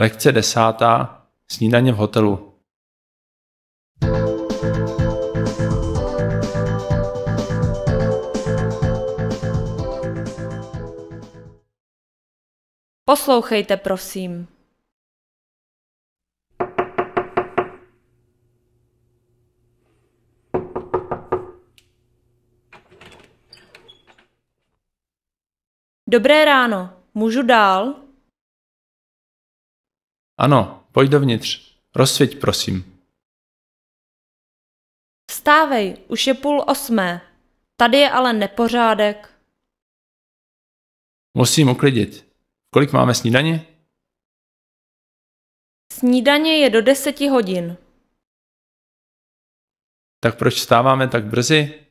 Lekce desátá. Snídaně v hotelu. Poslouchejte, prosím. Dobré ráno, můžu dál? Ano, pojď dovnitř. Rozsvěť, prosím. Vstávej, už je půl osmé. Tady je ale nepořádek. Musím uklidit. Kolik máme snídaně? Snídaně je do deseti hodin. Tak proč stáváme tak brzy?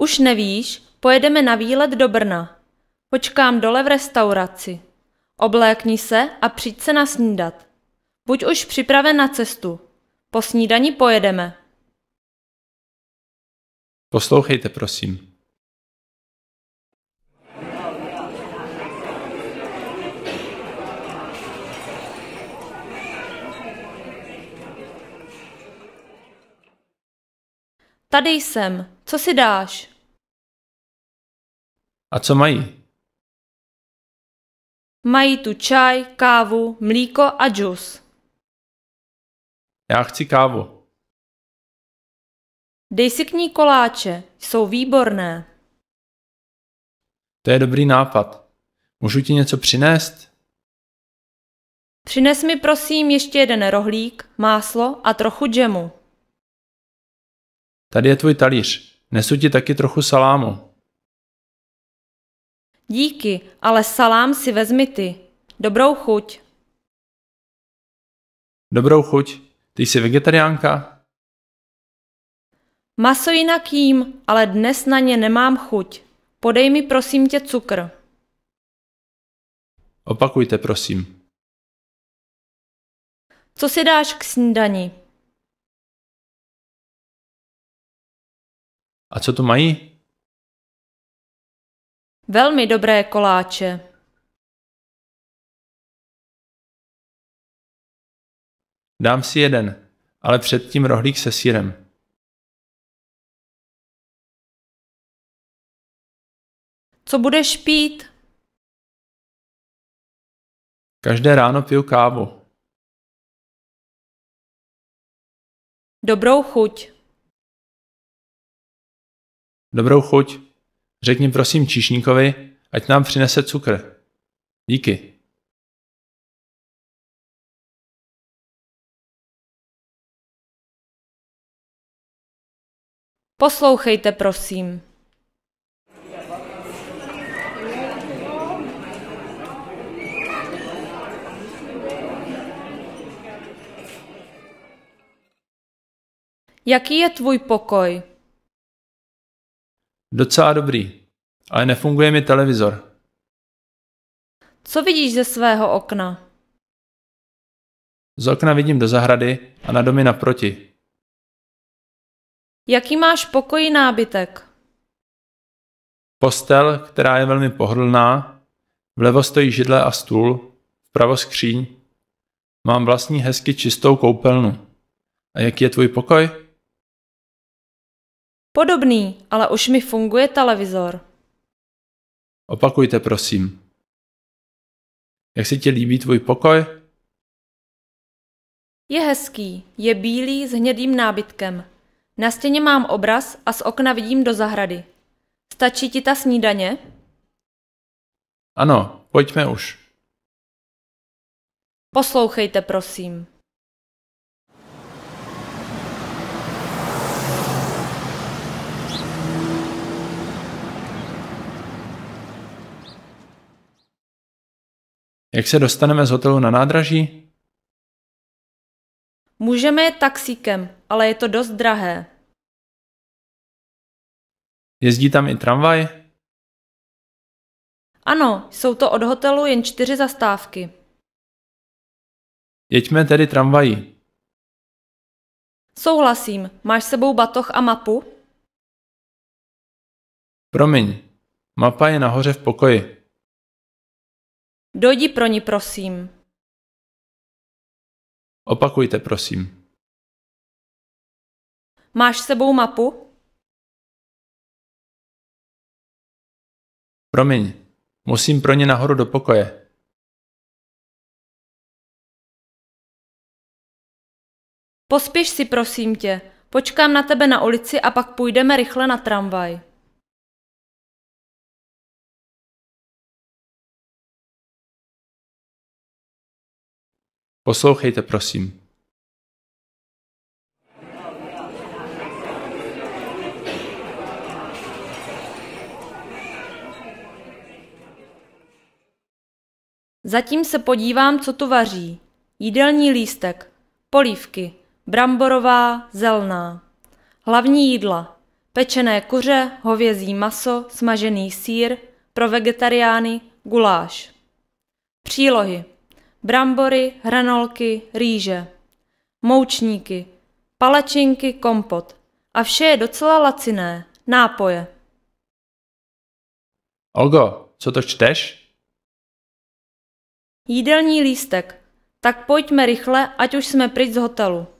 Už nevíš, pojedeme na výlet do Brna. Počkám dole v restauraci. Oblékni se a přijď se nasnídat. Buď už připraven na cestu. Po snídani pojedeme. Poslouchejte, prosím. Tady jsem. Co si dáš? A co mají? Mají tu čaj, kávu, mlíko a džus. Já chci kávu. Dej si k ní koláče, jsou výborné. To je dobrý nápad. Můžu ti něco přinést? Přines mi prosím ještě jeden rohlík, máslo a trochu džemu. Tady je tvůj talíř. Nesu ti taky trochu salámu. Díky, ale salám si vezmi ty. Dobrou chuť. Dobrou chuť. Ty jsi vegetariánka? Maso jinak jím, ale dnes na ně nemám chuť. Podej mi prosím tě cukr. Opakujte, prosím. Co si dáš k snídani? A co tu mají? Velmi dobré koláče. Dám si jeden, ale předtím rohlík se sírem. Co budeš pít? Každé ráno piju kávu. Dobrou chuť. Dobrou chuť. Řekni prosím číšníkovi, ať nám přinese cukr. Díky. Poslouchejte, prosím. Jaký je tvůj pokoj? Docela dobrý, ale nefunguje mi televizor. Co vidíš ze svého okna? Z okna vidím do zahrady a na domy naproti. Jaký máš pokojí nábytek? Postel, která je velmi pohodlná, vlevo stojí židle a stůl, vpravo skříň. Mám vlastní hezky čistou koupelnu. A jaký je tvůj pokoj? Podobný, ale už mi funguje televizor. Opakujte, prosím. Jak se ti líbí tvůj pokoj? Je hezký, je bílý s hnědým nábytkem. Na stěně mám obraz a z okna vidím do zahrady. Stačí ti ta snídaně? Ano, pojďme už. Poslouchejte, prosím. Jak se dostaneme z hotelu na nádraží? Můžeme jet taxíkem, ale je to dost drahé. Jezdí tam i tramvaj? Ano, jsou to od hotelu jen čtyři zastávky. Jeďme tedy tramvají. Souhlasím. Máš sebou batoh a mapu? Promiň, mapa je nahoře v pokoji. Dojdi pro ní, prosím. Opakujte, prosím. Máš sebou mapu? Promiň, musím pro ně nahoru do pokoje. Pospěš si, prosím tě. Počkám na tebe na ulici a pak půjdeme rychle na tramvaj. Poslouchejte prosím. Zatím se podívám, co tu vaří. Jídelní lístek, polívky, bramborová, zelná. Hlavní jídla. Pečené kuře, hovězí maso, smažený sír, pro vegetariány guláš. Přílohy brambory, hranolky, rýže, moučníky, palačinky, kompot. A vše je docela laciné, nápoje. Olgo, co to čteš? Jídelní lístek. Tak pojďme rychle, ať už jsme pryč z hotelu.